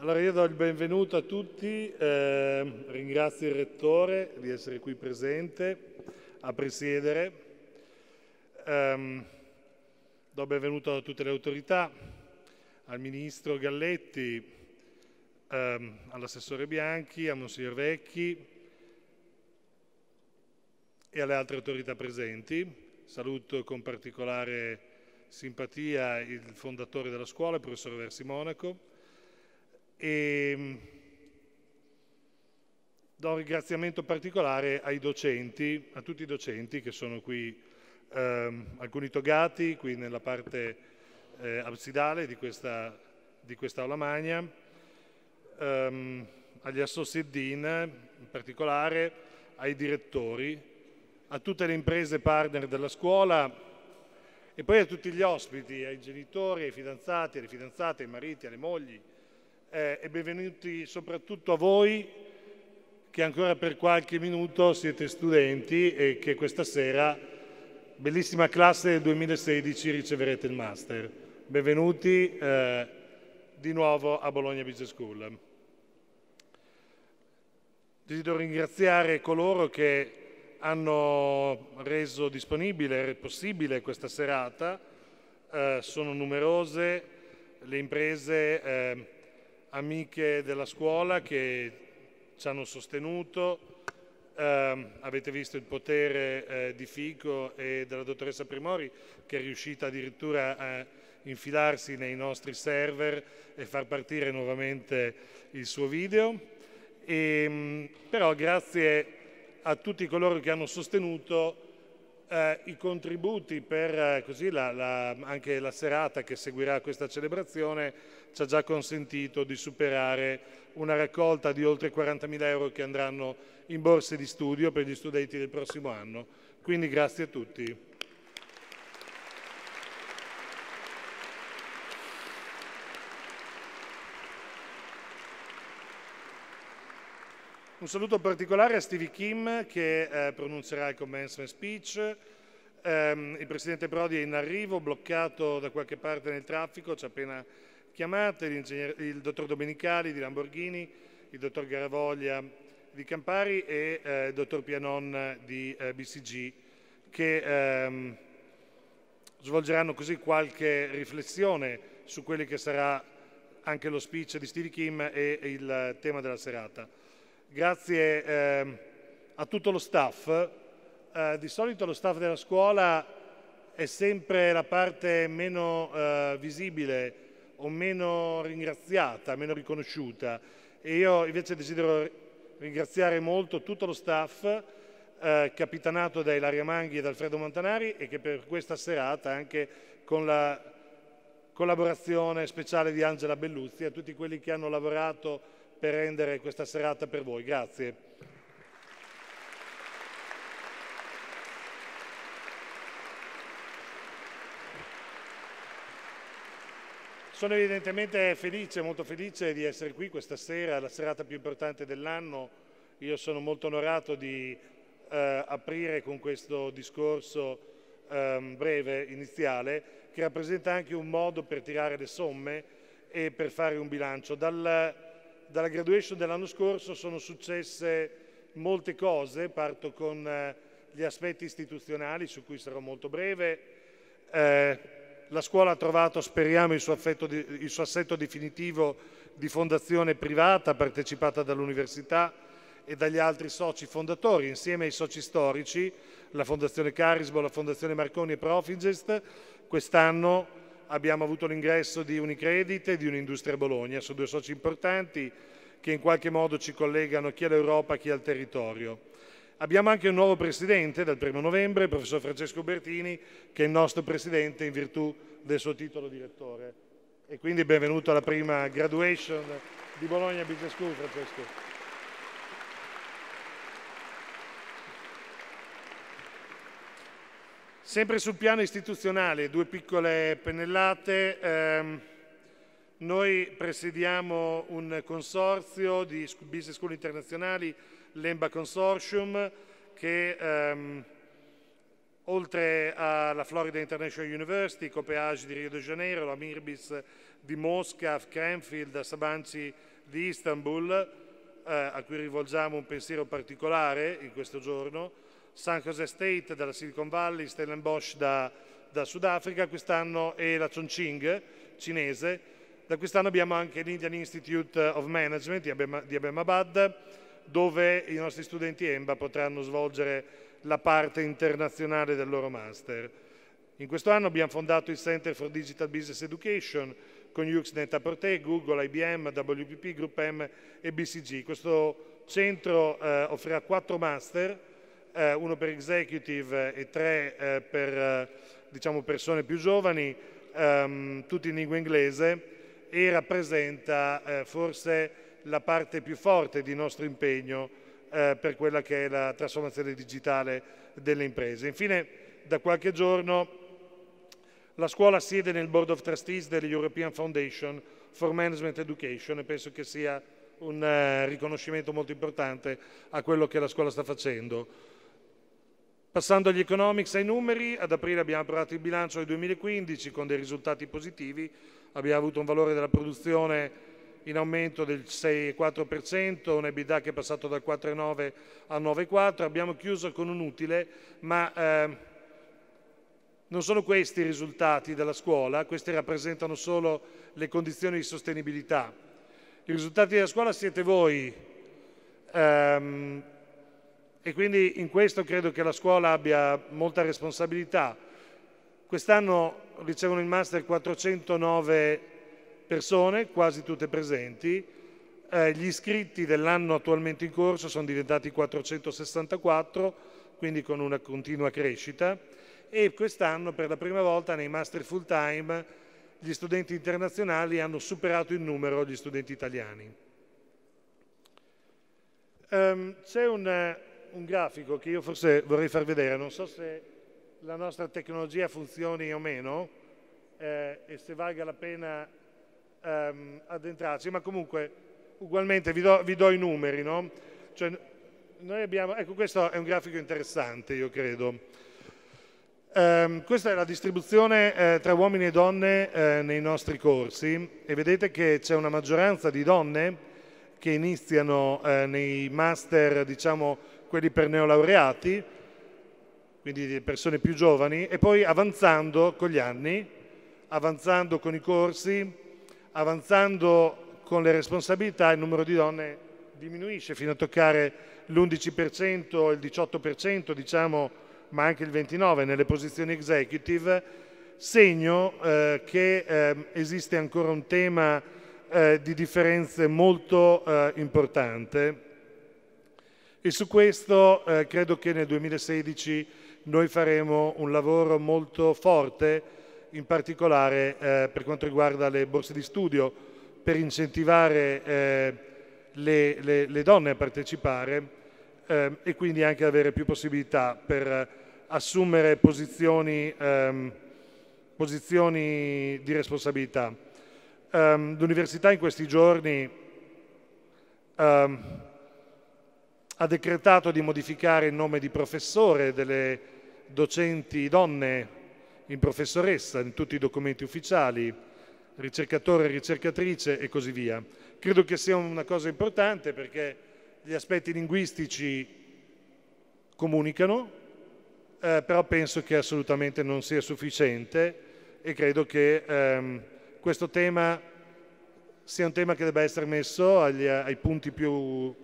Allora io do il benvenuto a tutti, eh, ringrazio il Rettore di essere qui presente a presiedere, eh, do benvenuto a tutte le autorità, al Ministro Galletti, eh, all'Assessore Bianchi, a Monsignor Vecchi e alle altre autorità presenti. Saluto con particolare simpatia il fondatore della scuola, il professor Versi Monaco, e ehm, do un ringraziamento particolare ai docenti, a tutti i docenti che sono qui, ehm, alcuni togati qui nella parte eh, absidale di questa, di quest'aula magna, ehm, agli assosseddin in particolare, ai direttori, a tutte le imprese partner della scuola e poi a tutti gli ospiti, ai genitori, ai fidanzati, alle fidanzate, ai mariti, alle mogli, eh, e benvenuti soprattutto a voi che ancora per qualche minuto siete studenti e che questa sera, bellissima classe del 2016, riceverete il master. Benvenuti eh, di nuovo a Bologna Business School. Desidero ringraziare coloro che hanno reso disponibile e possibile questa serata. Eh, sono numerose le imprese eh, amiche della scuola che ci hanno sostenuto, eh, avete visto il potere eh, di Fico e della dottoressa Primori che è riuscita addirittura a infilarsi nei nostri server e far partire nuovamente il suo video. E, ehm, però grazie a tutti coloro che hanno sostenuto eh, i contributi per eh, così la, la, anche la serata che seguirà questa celebrazione ci ha già consentito di superare una raccolta di oltre 40.000 euro che andranno in borse di studio per gli studenti del prossimo anno. Quindi grazie a tutti. Un saluto particolare a Stevie Kim che eh, pronuncerà il commencement speech. Eh, il presidente Prodi è in arrivo, bloccato da qualche parte nel traffico, ci ha appena chiamate, il dottor Domenicali di Lamborghini, il dottor Garavoglia di Campari e eh, il dottor Pianon di eh, BCG che ehm, svolgeranno così qualche riflessione su quelli che sarà anche lo speech di Stevie Kim e il tema della serata. Grazie ehm, a tutto lo staff. Eh, di solito lo staff della scuola è sempre la parte meno eh, visibile o meno ringraziata, meno riconosciuta. E io invece desidero ringraziare molto tutto lo staff eh, capitanato da Ilaria Manghi ed Alfredo Montanari e che per questa serata anche con la collaborazione speciale di Angela Belluzzi a tutti quelli che hanno lavorato per rendere questa serata per voi. Grazie. Sono evidentemente felice, molto felice di essere qui questa sera, la serata più importante dell'anno. Io sono molto onorato di eh, aprire con questo discorso eh, breve, iniziale, che rappresenta anche un modo per tirare le somme e per fare un bilancio. Dal, dalla graduation dell'anno scorso sono successe molte cose, parto con eh, gli aspetti istituzionali su cui sarò molto breve Eh, la scuola ha trovato, speriamo, il suo, di, il suo assetto definitivo di fondazione privata partecipata dall'università e dagli altri soci fondatori, insieme ai soci storici, la Fondazione Carisbo, la Fondazione Marconi e Profigest. Quest'anno abbiamo avuto l'ingresso di Unicredit e di Un'Industria Bologna, sono due soci importanti che in qualche modo ci collegano chi all'Europa chi al territorio. Abbiamo anche un nuovo presidente dal 1 novembre, il professor Francesco Bertini, che è il nostro presidente in virtù del suo titolo di lettore. E quindi benvenuto alla prima graduation di Bologna Business School, Francesco. Sempre sul piano istituzionale, due piccole pennellate. Ehm, noi presidiamo un consorzio di business school internazionali, l'EMBA Consortium, che ehm, oltre alla Florida International University, Copeage di Rio de Janeiro, la Mirbis di Mosca, Cranfield, Sabanci di Istanbul, eh, a cui rivolgiamo un pensiero particolare in questo giorno, San Jose State dalla Silicon Valley, Stellenbosch da, da Sudafrica quest'anno e la Chongqing cinese. Da quest'anno abbiamo anche l'Indian Institute of Management di Abemabad, dove i nostri studenti EMBA potranno svolgere la parte internazionale del loro master. In questo anno abbiamo fondato il Center for Digital Business Education con Uxnet a Protè, Google, IBM, WPP, Group M e BCG. Questo centro eh, offrirà quattro master, eh, uno per executive eh, e tre eh, per eh, diciamo persone più giovani, ehm, tutti in lingua inglese e rappresenta eh, forse la parte più forte di nostro impegno eh, per quella che è la trasformazione digitale delle imprese. Infine, da qualche giorno la scuola siede nel Board of Trustees dell'European Foundation for Management Education e penso che sia un eh, riconoscimento molto importante a quello che la scuola sta facendo. Passando agli economics ai numeri, ad aprile abbiamo approvato il bilancio del 2015 con dei risultati positivi, abbiamo avuto un valore della produzione in aumento del 6,4%, un EBITDA che è passato dal 4,9 al 9,4. Abbiamo chiuso con un utile, ma eh, non sono questi i risultati della scuola, questi rappresentano solo le condizioni di sostenibilità. I risultati della scuola siete voi ehm, e quindi in questo credo che la scuola abbia molta responsabilità. Quest'anno ricevono il master 409 persone, quasi tutte presenti. Eh, gli iscritti dell'anno attualmente in corso sono diventati 464, quindi con una continua crescita. E quest'anno, per la prima volta, nei master full time, gli studenti internazionali hanno superato in numero gli studenti italiani. Um, c'è un, un grafico che io forse vorrei far vedere, non so se la nostra tecnologia funzioni o meno eh, e se valga la pena ehm, addentrarci, ma comunque ugualmente vi do, vi do i numeri. No? Cioè, abbiamo, ecco, questo è un grafico interessante, io credo. Um, questa è la distribuzione eh, tra uomini e donne eh, nei nostri corsi e vedete che c'è una maggioranza di donne che iniziano eh, nei master, diciamo quelli per neolaureati, quindi persone più giovani, e poi avanzando con gli anni, avanzando con i corsi, avanzando con le responsabilità il numero di donne diminuisce fino a toccare l'11%, il 18%, diciamo, ma anche il 29% nelle posizioni executive, segno eh, che eh, esiste ancora un tema eh, di differenze molto eh, importante e su questo eh, credo che nel 2016 noi faremo un lavoro molto forte in particolare eh, per quanto riguarda le borse di studio, per incentivare eh, le, le, le, donne a partecipare eh, e quindi anche avere più possibilità per eh, assumere posizioni, ehm, posizioni di responsabilità. Um, L'università in questi giorni um, ha decretato di modificare il nome di professore delle docenti donne in professoressa, in tutti i documenti ufficiali, ricercatore, ricercatrice e così via. Credo che sia una cosa importante perché gli aspetti linguistici comunicano, eh, però penso che assolutamente non sia sufficiente e credo che ehm, questo tema sia un tema che debba essere messo agli, ai punti più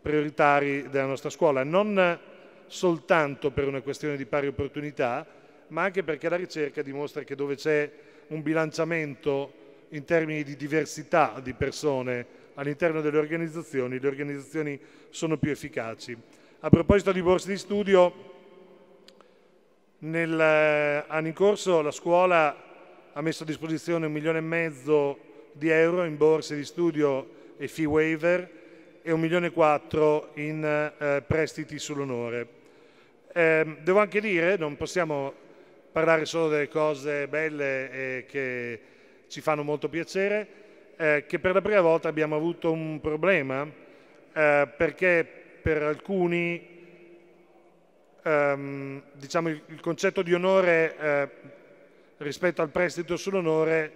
prioritari della nostra scuola, non soltanto per una questione di pari opportunità, ma anche perché la ricerca dimostra che dove c'è un bilanciamento in termini di diversità di persone all'interno delle organizzazioni, le organizzazioni sono più efficaci. A proposito di borse di studio, nell'anno eh, in corso la scuola ha messo a disposizione un milione e mezzo di euro in borse di studio e fee waiver e un milione e quattro in eh, prestiti sull'onore. Eh, devo anche dire, non possiamo parlare solo delle cose belle e che ci fanno molto piacere, eh, che per la prima volta abbiamo avuto un problema eh, perché per alcuni ehm, diciamo, il, il, concetto di onore eh, rispetto al prestito sull'onore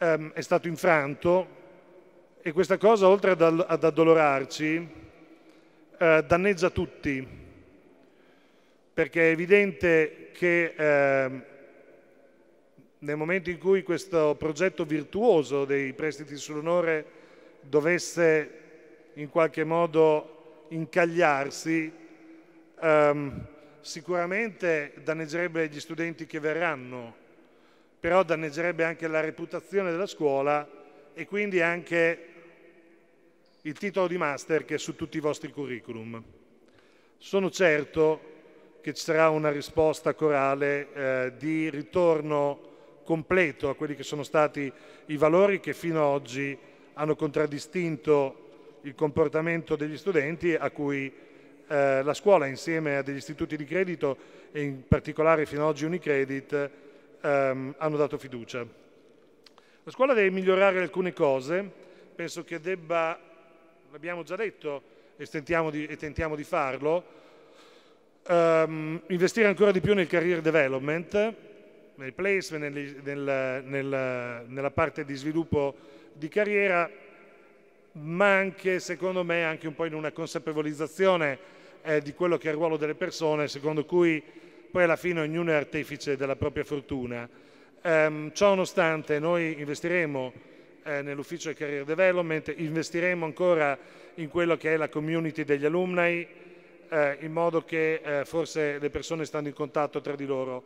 ehm, è stato infranto e questa cosa oltre ad, ad addolorarci eh, danneggia tutti perché è evidente che eh, nel momento in cui questo progetto virtuoso dei prestiti sull'onore dovesse in qualche modo incagliarsi, ehm, sicuramente danneggerebbe gli studenti che verranno, però danneggerebbe anche la reputazione della scuola e quindi anche il titolo di master che è su tutti i vostri curriculum. Sono certo che ci sarà una risposta corale eh, di ritorno completo a quelli che sono stati i valori che fino ad oggi hanno contraddistinto il comportamento degli studenti a cui eh, la scuola insieme a degli istituti di credito e in particolare fino ad oggi Unicredit ehm, hanno dato fiducia. La scuola deve migliorare alcune cose, penso che debba, l'abbiamo già detto e di, e tentiamo di farlo, um, investire ancora di più nel career development, nel placement, nel, nel, nel, nella parte di sviluppo di carriera, ma anche, secondo me, anche un po' in una consapevolizzazione eh, di quello che è il ruolo delle persone, secondo cui poi alla fine ognuno è artefice della propria fortuna. Um, ehm, ciò nonostante noi investiremo eh, nell'ufficio di career development, investiremo ancora in quello che è la community degli alumni, eh, in modo che eh, forse le persone stando in contatto tra di loro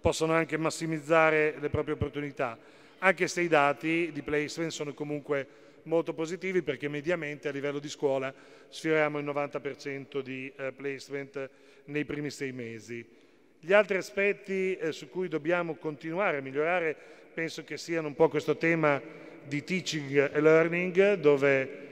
possano anche massimizzare le proprie opportunità, anche se i dati di placement sono comunque molto positivi perché mediamente a livello di scuola sfioriamo il 90% di eh, placement nei primi sei mesi. Gli altri aspetti eh, su cui dobbiamo continuare a migliorare penso che siano un po' questo tema di teaching e learning dove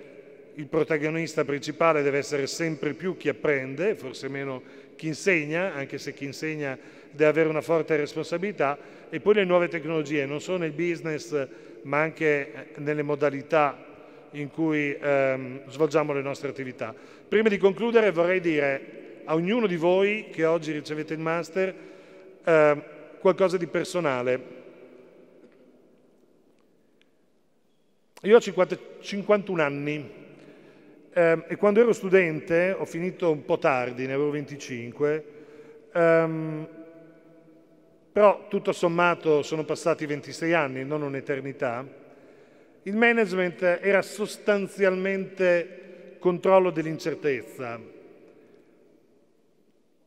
il protagonista principale deve essere sempre più chi apprende, forse meno chi insegna, anche se chi insegna deve avere una forte responsabilità, e poi le nuove tecnologie, non solo nel business, ma anche eh, nelle modalità in cui ehm, svolgiamo le nostre attività. Prima di concludere vorrei dire a ognuno di voi che oggi ricevete il master ehm, qualcosa di personale. Io ho 50, 51 anni, eh, e quando ero studente, ho finito un po' tardi, ne avevo 25, ehm, però tutto sommato sono passati 26 anni, non un'eternità, il management era sostanzialmente controllo dell'incertezza,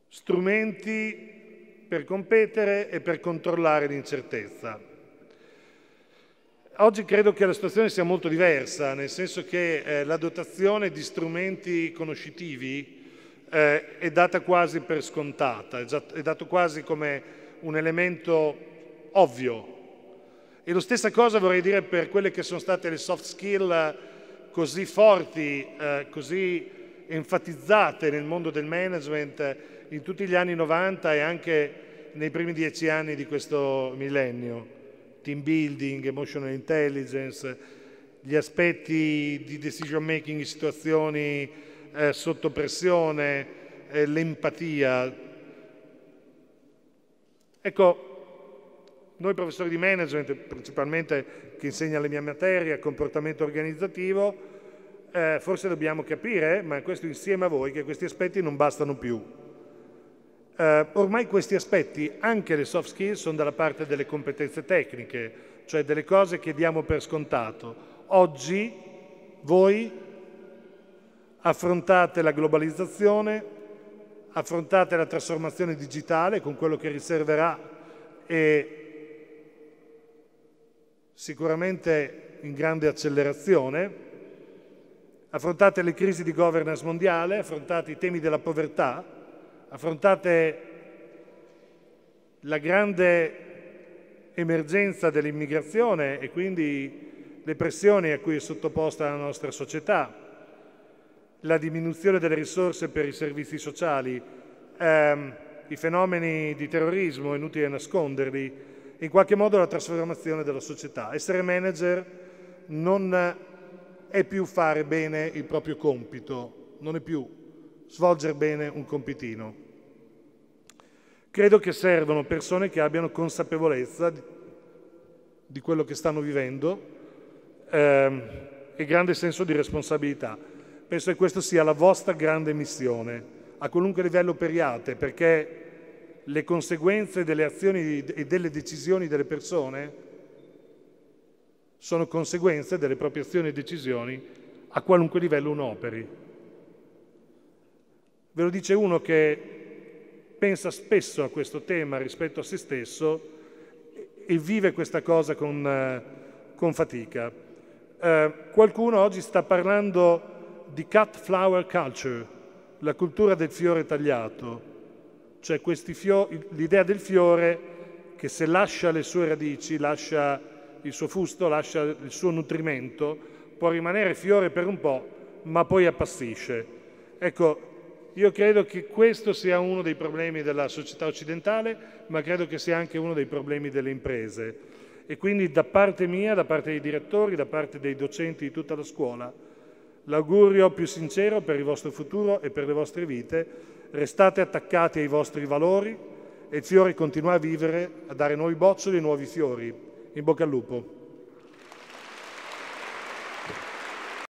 strumenti per competere e per controllare l'incertezza. Oggi credo che la situazione sia molto diversa, nel senso che eh, la dotazione di strumenti conoscitivi eh, è data quasi per scontata, è, già, è dato quasi come un elemento ovvio. E lo stessa cosa vorrei dire per quelle che sono state le soft skill eh, così forti, eh, così enfatizzate nel mondo del management eh, in tutti gli anni 90 e anche nei primi dieci anni di questo millennio team building, emotional intelligence, gli aspetti di decision making in situazioni eh, sotto pressione, eh, l'empatia. Ecco, noi professori di management, principalmente chi insegna le mie materie, comportamento organizzativo, eh, forse dobbiamo capire, ma questo insieme a voi, che questi aspetti non bastano più. Eh, ormai questi aspetti, anche le soft skills, sono dalla parte delle competenze tecniche, cioè delle cose che diamo per scontato. Oggi voi affrontate la globalizzazione, affrontate la trasformazione digitale con quello che riserverà e sicuramente in grande accelerazione, affrontate le crisi di governance mondiale, affrontate i temi della povertà, affrontate la grande emergenza dell'immigrazione e quindi le pressioni a cui è sottoposta la nostra società, la diminuzione delle risorse per i servizi sociali, ehm, i fenomeni di terrorismo, inutile nasconderli, in qualche modo la trasformazione della società. Essere manager non è più fare bene il proprio compito, non è più svolgere bene un compitino. Credo che servano persone che abbiano consapevolezza di quello che stanno vivendo ehm, e grande senso di responsabilità. Penso che questa sia la vostra grande missione, a qualunque livello operiate, perché le conseguenze delle azioni e delle decisioni delle persone sono conseguenze delle proprie azioni e decisioni a qualunque livello uno operi. Ve lo dice uno che pensa spesso a questo tema rispetto a se stesso e vive questa cosa con, eh, con fatica. Eh, qualcuno oggi sta parlando di cut flower culture, la cultura del fiore tagliato, cioè fio- l'idea del fiore che se lascia le sue radici, lascia il suo fusto, lascia il suo nutrimento, può rimanere fiore per un po', ma poi appassisce. Ecco, io credo che questo sia uno dei problemi della società occidentale, ma credo che sia anche uno dei problemi delle imprese. E quindi da parte mia, da parte dei direttori, da parte dei docenti di tutta la scuola, l'augurio più sincero per il vostro futuro e per le vostre vite. Restate attaccati ai vostri valori e il fiore continua a vivere, a dare nuovi boccioli e nuovi fiori. In bocca al lupo.